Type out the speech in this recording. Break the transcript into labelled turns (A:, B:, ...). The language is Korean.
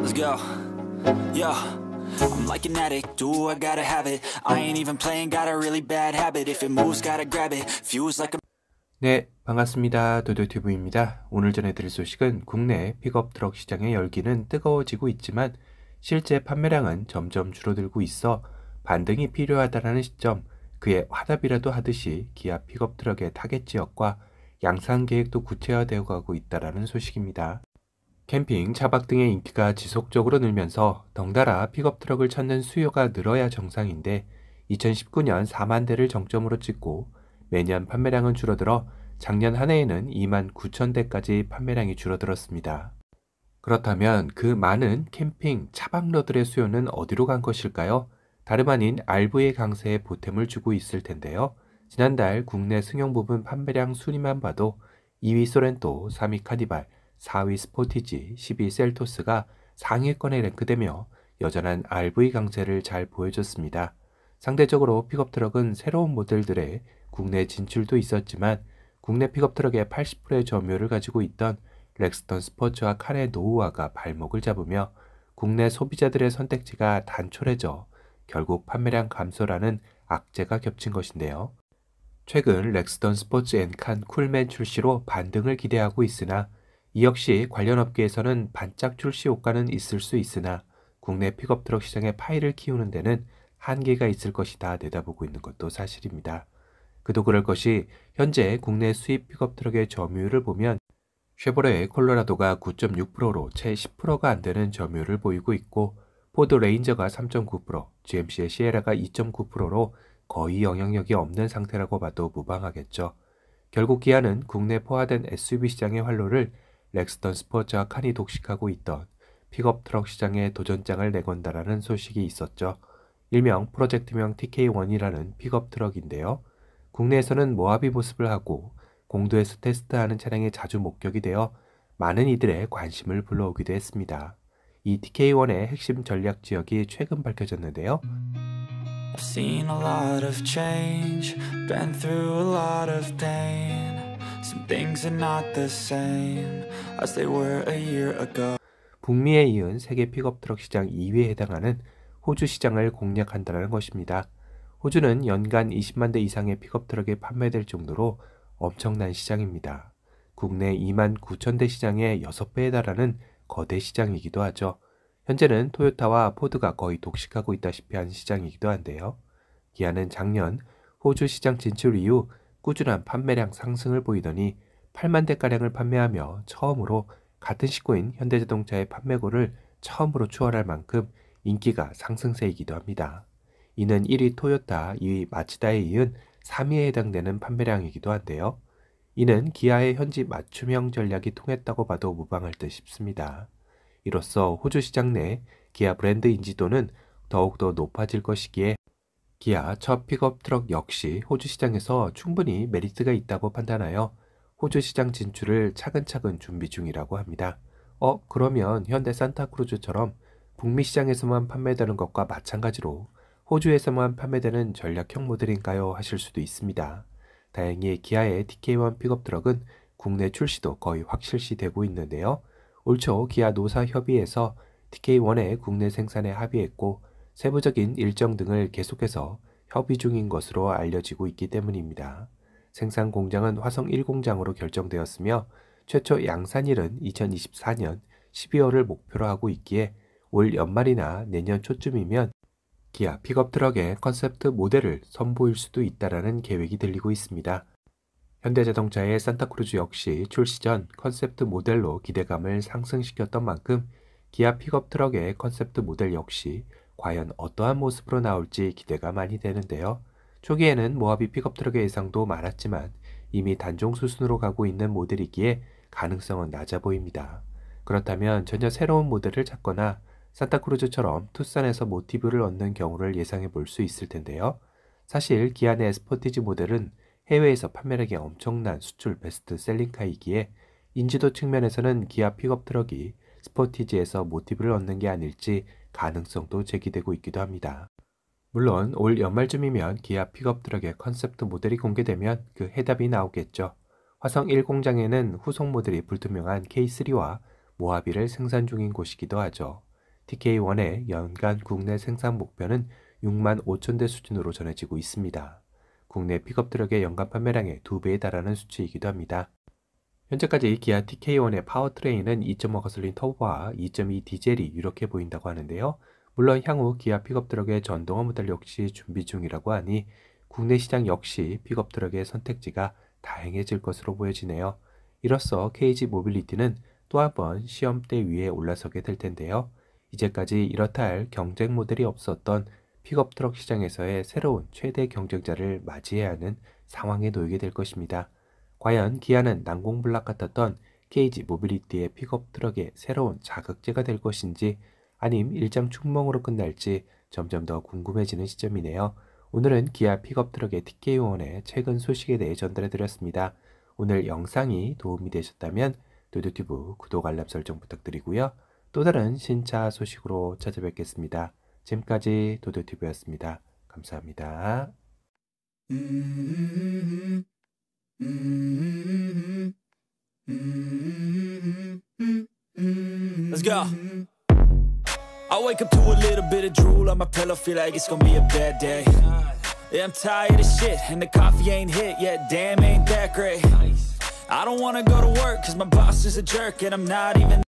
A: Let's go. Yeah. I'm like an addict, do I gotta have it I ain't even playing, got a really bad habit If it moves, gotta grab it, f u e like a 네, 반갑습니다. 도도튜브입니다. 오늘 전해드릴 소식은 국내 픽업 트럭 시장의 열기는 뜨거워지고 있지만 실제 판매량은 점점 줄어들고 있어 반등이 필요하다는 시점, 그의 화답이라도 하듯이 기아 픽업 트럭의 타겟 지역과 양산 계획도 구체화되어 가고 있다는 소식입니다. 캠핑, 차박 등의 인기가 지속적으로 늘면서 덩달아 픽업트럭을 찾는 수요가 늘어야 정상인데 2019년 4만 대를 정점으로 찍고 매년 판매량은 줄어들어 작년 한 해에는 2만 9천 대까지 판매량이 줄어들었습니다. 그렇다면 그 많은 캠핑, 차박러들의 수요는 어디로 간 것일까요? 다름 아닌 RV의 강세에 보탬을 주고 있을 텐데요. 지난달 국내 승용 부분 판매량 순위만 봐도 2위 소렌토, 3위 카디발 4위 스포티지, 10위 셀토스가 상위권에 랭크되며 여전한 RV 강세를 잘 보여줬습니다. 상대적으로 픽업트럭은 새로운 모델들의 국내 진출도 있었지만 국내 픽업트럭의 80%의 점유율을 가지고 있던 렉스턴 스포츠와 칸의 노후화가 발목을 잡으며 국내 소비자들의 선택지가 단촐해져 결국 판매량 감소라는 악재가 겹친 것인데요. 최근 렉스턴 스포츠 앤 칸 쿨맨 출시로 반등을 기대하고 있으나 이 역시 관련 업계에서는 반짝 출시 효과는 있을 수 있으나 국내 픽업트럭 시장의 파이를 키우는 데는 한계가 있을 것이다 내다보고 있는 것도 사실입니다. 그도 그럴 것이 현재 국내 수입 픽업트럭의 점유율을 보면 쉐보레 의 콜로라도가 9.6%로 채 10%가 안 되는 점유율을 보이고 있고 포드 레인저가 3.9%, GMC의 시에라가 2.9%로 거의 영향력이 없는 상태라고 봐도 무방하겠죠. 결국 기아는 국내 포화된 SUV 시장의 활로를 렉스턴 스포츠와 칸이 독식하고 있던 픽업트럭 시장에 도전장을 내건다라는 소식이 있었죠. 일명 프로젝트명 TK1이라는 픽업트럭인데요. 국내에서는 모하비 보습을 하고 공도에서 테스트하는 차량이 자주 목격이 되어 많은 이들의 관심을 불러오기도 했습니다. 이 TK1의 핵심 전략 지역이 최근 밝혀졌는데요. I've seen a lot of change, been through a lot of pain. 북미에 이은 세계 픽업트럭 시장 2위에 해당하는 호주 시장을 공략한다는 것입니다. 호주는 연간 20만 대 이상의 픽업트럭이 판매될 정도로 엄청난 시장입니다. 국내 2만 9천 대 시장의 6배에 달하는 거대 시장이기도 하죠. 현재는 토요타와 포드가 거의 독식하고 있다시피 한 시장이기도 한데요. 기아는 작년 호주 시장 진출 이후 꾸준한 판매량 상승을 보이더니 8만 대가량을 판매하며 처음으로 같은 식구인 현대자동차의 판매고를 처음으로 추월할 만큼 인기가 상승세이기도 합니다. 이는 1위 토요타, 2위 마츠다에 이은 3위에 해당되는 판매량이기도 한데요. 이는 기아의 현지 맞춤형 전략이 통했다고 봐도 무방할 듯 싶습니다. 이로써 호주 시장 내 기아 브랜드 인지도는 더욱더 높아질 것이기에 기아 첫 픽업 트럭 역시 호주 시장에서 충분히 메리트가 있다고 판단하여 호주 시장 진출을 차근차근 준비 중이라고 합니다. 어, 그러면 현대 산타크루즈처럼 북미 시장에서만 판매되는 것과 마찬가지로 호주에서만 판매되는 전략형 모델인가요? 하실 수도 있습니다. 다행히 기아의 TK1 픽업 트럭은 국내 출시도 거의 확실시 되고 있는데요. 올 초 기아 노사 협의에서 TK1의 국내 생산에 합의했고 세부적인 일정 등을 계속해서 협의 중인 것으로 알려지고 있기 때문입니다. 생산 공장은 화성 1공장으로 결정되었으며 최초 양산일은 2024년 12월을 목표로 하고 있기에 올 연말이나 내년 초쯤이면 기아 픽업트럭의 컨셉트 모델을 선보일 수도 있다라는 계획이 들리고 있습니다. 현대자동차의 산타크루즈 역시 출시 전 컨셉트 모델로 기대감을 상승시켰던 만큼 기아 픽업트럭의 컨셉트 모델 역시 과연 어떠한 모습으로 나올지 기대가 많이 되는데요. 초기에는 모하비 픽업트럭의 예상도 많았지만 이미 단종 수순으로 가고 있는 모델이기에 가능성은 낮아 보입니다. 그렇다면 전혀 새로운 모델을 찾거나 산타크루즈처럼 투싼에서 모티브를 얻는 경우를 예상해 볼 수 있을 텐데요. 사실 기아의 스포티지 모델은 해외에서 판매력이 엄청난 수출 베스트셀링카이기에 인지도 측면에서는 기아 픽업 트럭이 스포티지에서 모티브를 얻는 게 아닐지 가능성도 제기되고 있기도 합니다. 물론 올 연말쯤이면 기아 픽업 트럭의 컨셉트 모델이 공개되면 그 해답이 나오겠죠. 화성 1공장에는 후속 모델이 불투명한 K3와 모하비를 생산 중인 곳이기도 하죠. TK1의 연간 국내 생산 목표는 6만 5천 대 수준으로 전해지고 있습니다. 국내 픽업 트럭의 연간 판매량의 2배에 달하는 수치이기도 합니다. 현재까지 기아 TK1의 파워트레인은 2.5 가솔린 터보와 2.2 디젤이 유력해 보인다고 하는데요. 물론 향후 기아 픽업트럭의 전동화 모델 역시 준비 중이라고 하니 국내 시장 역시 픽업트럭의 선택지가 다양해질 것으로 보여지네요. 이로써 KG 모빌리티는 또 한 번 시험대 위에 올라서게 될 텐데요. 이제까지 이렇다 할 경쟁 모델이 없었던 픽업트럭 시장에서의 새로운 최대 경쟁자를 맞이해야 하는 상황에 놓이게 될 것입니다. 과연 기아는 난공불락 같았던 케이지 모빌리티의 픽업 트럭의 새로운 자극제가 될 것인지 아님 일장 충몽으로 끝날지 점점 더 궁금해지는 시점이네요. 오늘은 기아 픽업 트럭의 TK 의원의 최근 소식에 대해 전달해 드렸습니다. 오늘 영상이 도움이 되셨다면 두두튜브 구독 알람 설정 부탁드리고요. 또 다른 신차 소식으로 찾아뵙겠습니다. 지금까지 도도튜브였습니다 감사합니다. 음, 음, 음, Mm-hmm. Let's go. I wake up to a little bit of drool on my pillow, feel like it's gonna be a bad day. Yeah, I'm tired of shit, and the coffee ain't hit yet, damn, ain't that great. I don't wanna go to work, cause my boss is a jerk, and I'm not even.